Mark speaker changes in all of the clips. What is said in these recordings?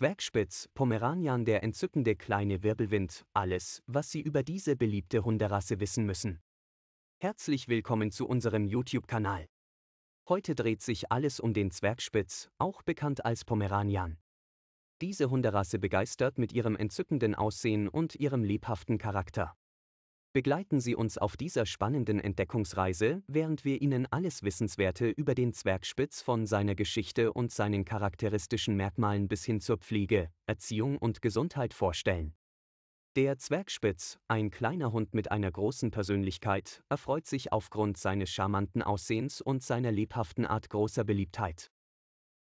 Speaker 1: Zwergspitz, Pomeranian der entzückende kleine Wirbelwind, alles, was Sie über diese beliebte Hunderasse wissen müssen. Herzlich willkommen zu unserem YouTube-Kanal. Heute dreht sich alles um den Zwergspitz, auch bekannt als Pomeranian. Diese Hunderasse begeistert mit ihrem entzückenden Aussehen und ihrem lebhaften Charakter. Begleiten Sie uns auf dieser spannenden Entdeckungsreise, während wir Ihnen alles Wissenswerte über den Zwergspitz von seiner Geschichte und seinen charakteristischen Merkmalen bis hin zur Pflege, Erziehung und Gesundheit vorstellen. Der Zwergspitz, ein kleiner Hund mit einer großen Persönlichkeit, erfreut sich aufgrund seines charmanten Aussehens und seiner lebhaften Art großer Beliebtheit.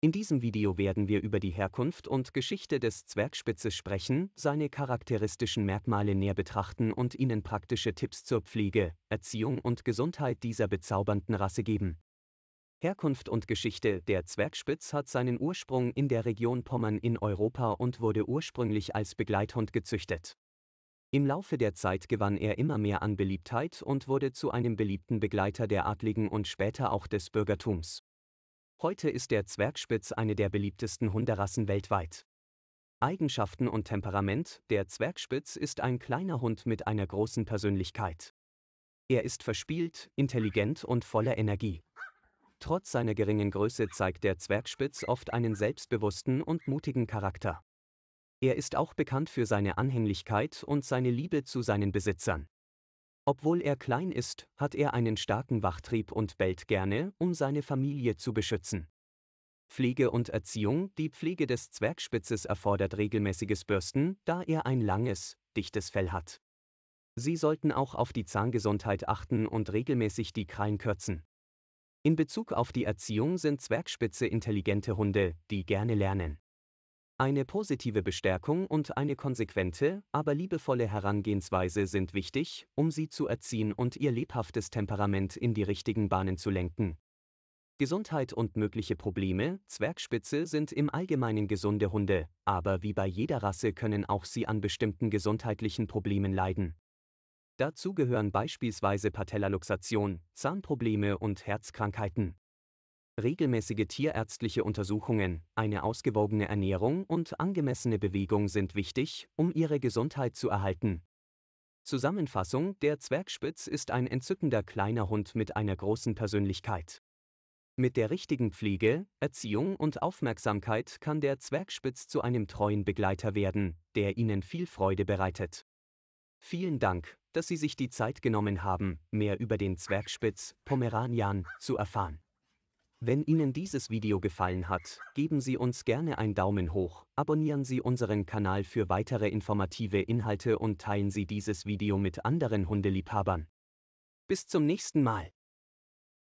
Speaker 1: In diesem Video werden wir über die Herkunft und Geschichte des Zwergspitzes sprechen, seine charakteristischen Merkmale näher betrachten und Ihnen praktische Tipps zur Pflege, Erziehung und Gesundheit dieser bezaubernden Rasse geben. Herkunft und Geschichte Der Zwergspitz hat seinen Ursprung in der Region Pommern in Europa und wurde ursprünglich als Begleithund gezüchtet. Im Laufe der Zeit gewann er immer mehr an Beliebtheit und wurde zu einem beliebten Begleiter der Adligen und später auch des Bürgertums. Heute ist der Zwergspitz eine der beliebtesten Hunderassen weltweit. Eigenschaften und Temperament Der Zwergspitz ist ein kleiner Hund mit einer großen Persönlichkeit. Er ist verspielt, intelligent und voller Energie. Trotz seiner geringen Größe zeigt der Zwergspitz oft einen selbstbewussten und mutigen Charakter. Er ist auch bekannt für seine Anhänglichkeit und seine Liebe zu seinen Besitzern. Obwohl er klein ist, hat er einen starken Wachtrieb und bellt gerne, um seine Familie zu beschützen. Pflege und Erziehung Die Pflege des Zwergspitzes erfordert regelmäßiges Bürsten, da er ein langes, dichtes Fell hat. Sie sollten auch auf die Zahngesundheit achten und regelmäßig die Krallen kürzen. In Bezug auf die Erziehung sind Zwergspitze intelligente Hunde, die gerne lernen. Eine positive Bestärkung und eine konsequente, aber liebevolle Herangehensweise sind wichtig, um sie zu erziehen und ihr lebhaftes Temperament in die richtigen Bahnen zu lenken. Gesundheit und mögliche Probleme, Zwergspitze sind im Allgemeinen gesunde Hunde, aber wie bei jeder Rasse können auch sie an bestimmten gesundheitlichen Problemen leiden. Dazu gehören beispielsweise Patellaluxation, Zahnprobleme und Herzkrankheiten. Regelmäßige tierärztliche Untersuchungen, eine ausgewogene Ernährung und angemessene Bewegung sind wichtig, um ihre Gesundheit zu erhalten. Zusammenfassung: Der Zwergspitz ist ein entzückender kleiner Hund mit einer großen Persönlichkeit. Mit der richtigen Pflege, Erziehung und Aufmerksamkeit kann der Zwergspitz zu einem treuen Begleiter werden, der Ihnen viel Freude bereitet. Vielen Dank, dass Sie sich die Zeit genommen haben, mehr über den Zwergspitz Pomeranian zu erfahren. Wenn Ihnen dieses Video gefallen hat, geben Sie uns gerne einen Daumen hoch, abonnieren Sie unseren Kanal für weitere informative Inhalte und teilen Sie dieses Video mit anderen Hundeliebhabern. Bis zum nächsten Mal.